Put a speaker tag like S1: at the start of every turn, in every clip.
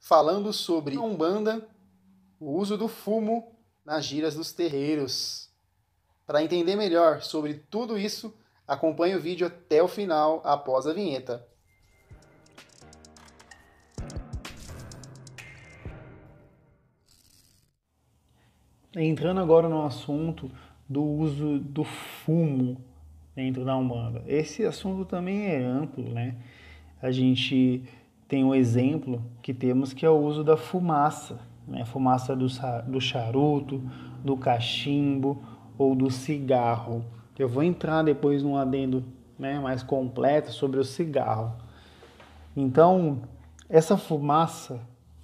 S1: falando sobre a Umbanda, o uso do fumo nas giras dos terreiros. Para entender melhor sobre tudo isso, acompanhe o vídeo até o final após a vinheta. Entrando agora no assunto do uso do fumo dentro da Umbanda. Esse assunto também é amplo, né? A gente tem um exemplo que temos que é o uso da fumaça, né? fumaça do, do charuto, do cachimbo ou do cigarro. Eu vou entrar depois num adendo né, mais completo sobre o cigarro. Então, essa fumaça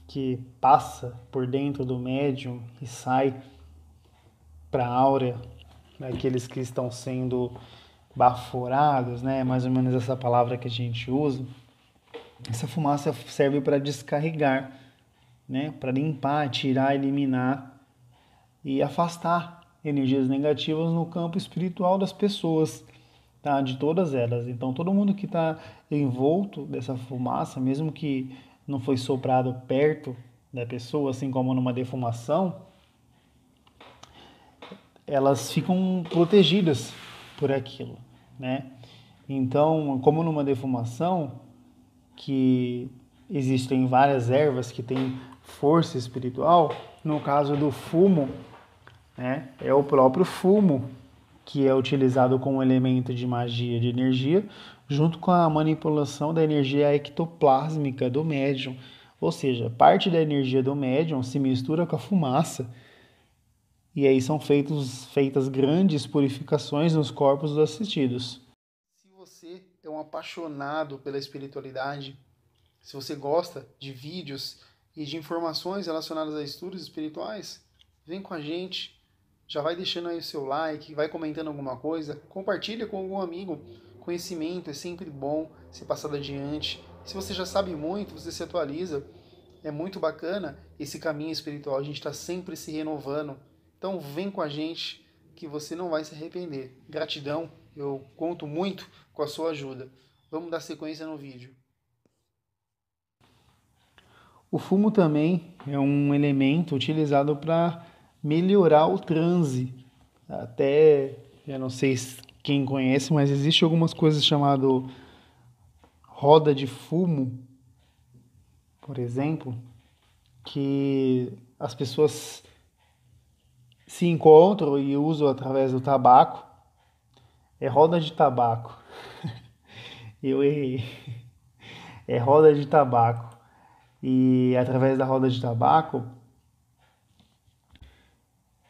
S1: que passa por dentro do médium e sai para a áurea daqueles que estão sendo baforados, né, é mais ou menos essa palavra que a gente usa, essa fumaça serve para descarregar, né? para limpar, tirar, eliminar e afastar energias negativas no campo espiritual das pessoas, tá? de todas elas. Então, todo mundo que está envolto dessa fumaça, mesmo que não foi soprado perto da pessoa, assim como numa defumação, elas ficam protegidas por aquilo, né? Então, como numa defumação, que existem várias ervas que têm força espiritual, no caso do fumo, né, é o próprio fumo que é utilizado como elemento de magia de energia, junto com a manipulação da energia ectoplásmica do médium, ou seja, parte da energia do médium se mistura com a fumaça e aí são feitos, feitas grandes purificações nos corpos dos assistidos é um apaixonado pela espiritualidade, se você gosta de vídeos e de informações relacionadas a estudos espirituais, vem com a gente. Já vai deixando aí o seu like, vai comentando alguma coisa, compartilha com algum amigo. Conhecimento é sempre bom ser passado adiante. Se você já sabe muito, você se atualiza. É muito bacana esse caminho espiritual. A gente está sempre se renovando. Então vem com a gente que você não vai se arrepender. Gratidão, eu conto muito com a sua ajuda. Vamos dar sequência no vídeo. O fumo também é um elemento utilizado para melhorar o transe. Até, eu não sei quem conhece, mas existe algumas coisas chamado roda de fumo, por exemplo, que as pessoas se encontro e uso através do tabaco. É roda de tabaco. Eu errei. É roda de tabaco. E através da roda de tabaco,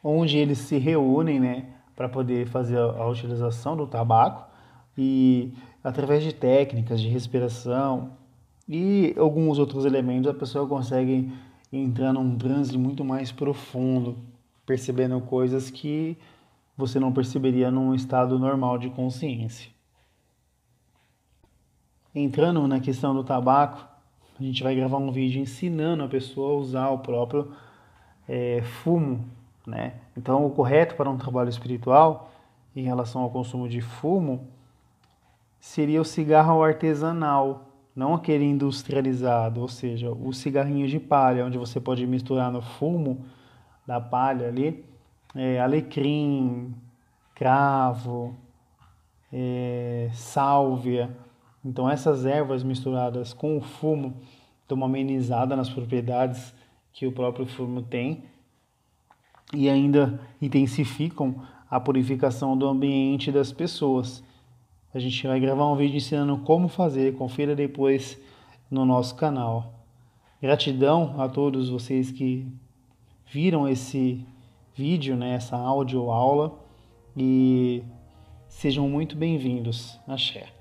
S1: onde eles se reúnem, né, para poder fazer a utilização do tabaco e através de técnicas de respiração e alguns outros elementos a pessoa consegue entrar num transe muito mais profundo percebendo coisas que você não perceberia num estado normal de consciência. Entrando na questão do tabaco, a gente vai gravar um vídeo ensinando a pessoa a usar o próprio é, fumo, né? Então, o correto para um trabalho espiritual em relação ao consumo de fumo seria o cigarro artesanal, não aquele industrializado, ou seja, o cigarrinho de palha, onde você pode misturar no fumo da palha ali, é, alecrim, cravo, é, sálvia. Então essas ervas misturadas com o fumo dão uma amenizada nas propriedades que o próprio fumo tem e ainda intensificam a purificação do ambiente das pessoas. A gente vai gravar um vídeo ensinando como fazer, confira depois no nosso canal. Gratidão a todos vocês que viram esse vídeo, né, essa áudio aula e sejam muito bem-vindos. Axé.